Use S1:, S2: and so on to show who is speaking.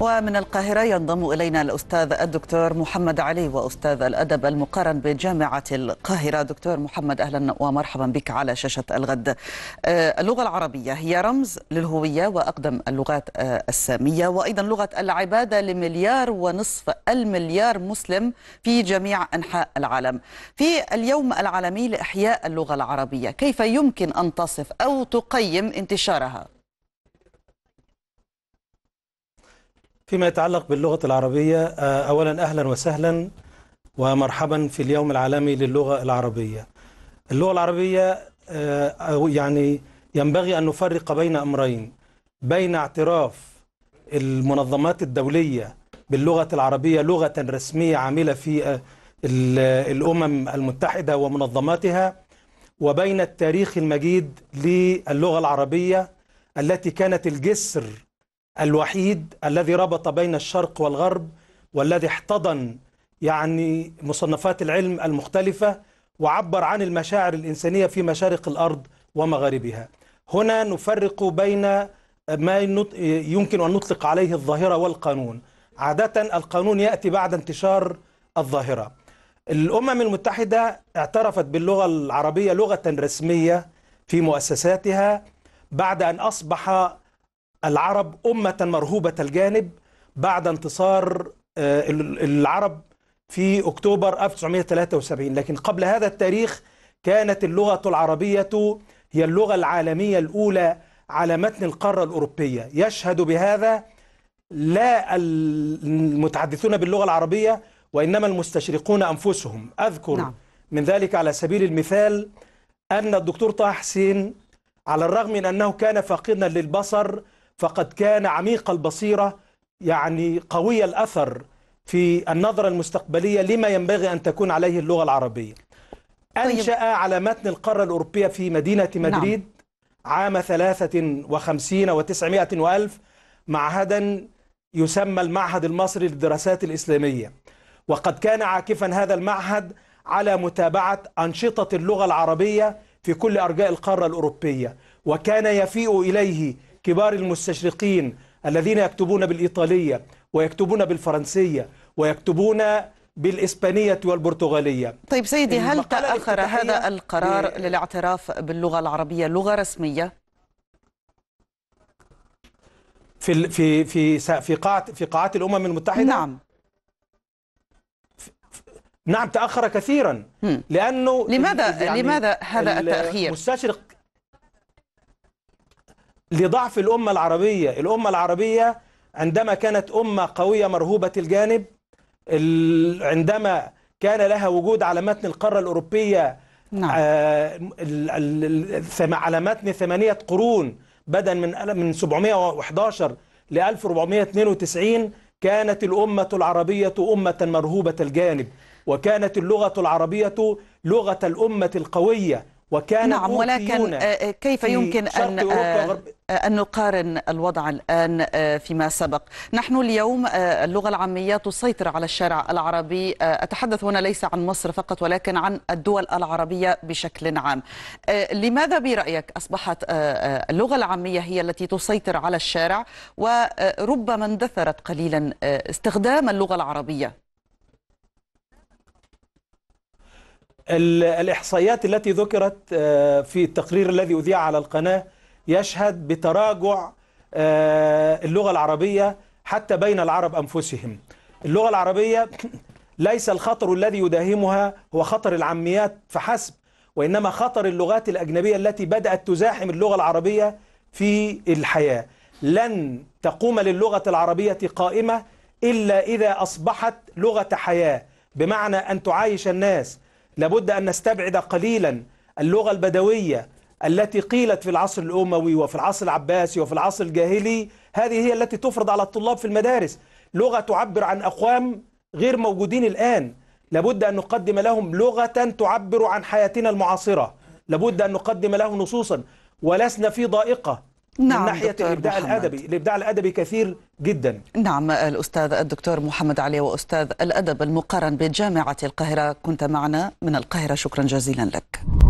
S1: ومن القاهرة ينضم إلينا الأستاذ الدكتور محمد علي وأستاذ الأدب المقارن بجامعة القاهرة دكتور محمد أهلا ومرحبا بك على شاشة الغد آه، اللغة العربية هي رمز للهوية وأقدم اللغات آه، السامية وأيضا لغة العبادة لمليار ونصف المليار مسلم في جميع أنحاء العالم في اليوم العالمي لإحياء اللغة العربية كيف يمكن أن تصف أو تقيم انتشارها
S2: فيما يتعلق باللغة العربية آه، أولا أهلا وسهلا ومرحبا في اليوم العالمي للغة العربية اللغة العربية آه، يعني ينبغي أن نفرق بين أمرين بين اعتراف المنظمات الدولية باللغة العربية لغة رسمية عاملة في آه، الأمم المتحدة ومنظماتها وبين التاريخ المجيد للغة العربية التي كانت الجسر الوحيد الذي ربط بين الشرق والغرب والذي احتضن يعني مصنفات العلم المختلفة وعبر عن المشاعر الإنسانية في مشارق الأرض ومغاربها هنا نفرق بين ما يمكن أن نطلق عليه الظاهرة والقانون عادة القانون يأتي بعد انتشار الظاهرة الأمم المتحدة اعترفت باللغة العربية لغة رسمية في مؤسساتها بعد أن أصبح العرب أمة مرهوبة الجانب بعد انتصار آه، العرب في أكتوبر 1973 لكن قبل هذا التاريخ كانت اللغة العربية هي اللغة العالمية الأولى على متن القارة الأوروبية يشهد بهذا لا المتحدثون باللغة العربية وإنما المستشرقون أنفسهم أذكر نعم. من ذلك على سبيل المثال أن الدكتور طه حسين على الرغم من أنه كان فاقدا للبصر فقد كان عميق البصيرة يعني قوي الأثر في النظرة المستقبلية لما ينبغي أن تكون عليه اللغة العربية طيب. أنشأ على متن القارة الأوروبية في مدينة نعم. مدريد نعم. عام 53 و900 وألف معهدا يسمى المعهد المصري للدراسات الإسلامية وقد كان عاكفا هذا المعهد على متابعة أنشطة اللغة العربية في كل أرجاء القارة الأوروبية وكان يفيء إليه كبار المستشرقين الذين يكتبون بالإيطالية ويكتبون بالفرنسية ويكتبون بالإسبانية والبرتغالية
S1: طيب سيدي هل تأخر هذا القرار ب... للاعتراف باللغة العربية لغة رسمية؟
S2: في في في في قاعة في قاعات الأمم المتحدة نعم نعم تأخر كثيرا لأنه لماذا يعني لماذا هذا التأخير؟ المستشرق لضعف الأمة العربية الأمة العربية عندما كانت أمة قوية مرهوبة الجانب عندما كان لها وجود على متن القارة الأوروبية نعم. آه، على متن ثمانية قرون بدءا من من 711 ل 1492 كانت الأمة العربية أمة مرهوبة الجانب وكانت اللغة العربية لغة الأمة القوية
S1: وكان نعم ولكن آه، آه، كيف يمكن أن آه، أن نقارن الوضع الآن فيما سبق نحن اليوم اللغة العامية تسيطر على الشارع العربي أتحدث هنا ليس عن مصر فقط ولكن عن الدول العربية بشكل عام لماذا برأيك أصبحت اللغة العامية هي التي تسيطر على الشارع وربما اندثرت قليلا استخدام اللغة العربية
S2: الإحصائيات التي ذكرت آه، في التقرير الذي أذيع على القناة يشهد بتراجع آه، اللغة العربية حتى بين العرب أنفسهم اللغة العربية ليس الخطر الذي يداهمها هو خطر العميات فحسب وإنما خطر اللغات الأجنبية التي بدأت تزاحم اللغة العربية في الحياة لن تقوم للغة العربية قائمة إلا إذا أصبحت لغة حياة بمعنى أن تعايش الناس لابد أن نستبعد قليلا اللغة البدوية التي قيلت في العصر الأموي وفي العصر العباسي وفي العصر الجاهلي هذه هي التي تفرض على الطلاب في المدارس لغة تعبر عن أقوام غير موجودين الآن لابد أن نقدم لهم لغة تعبر عن حياتنا المعاصرة لابد أن نقدم لهم نصوصا ولسنا في ضائقة نعم من ناحيه الابداع محمد. الادبي الابداع الادبي كثير جدا
S1: نعم الاستاذ الدكتور محمد علي واستاذ الادب المقارن بجامعه القاهره كنت معنا من القاهره شكرا جزيلا لك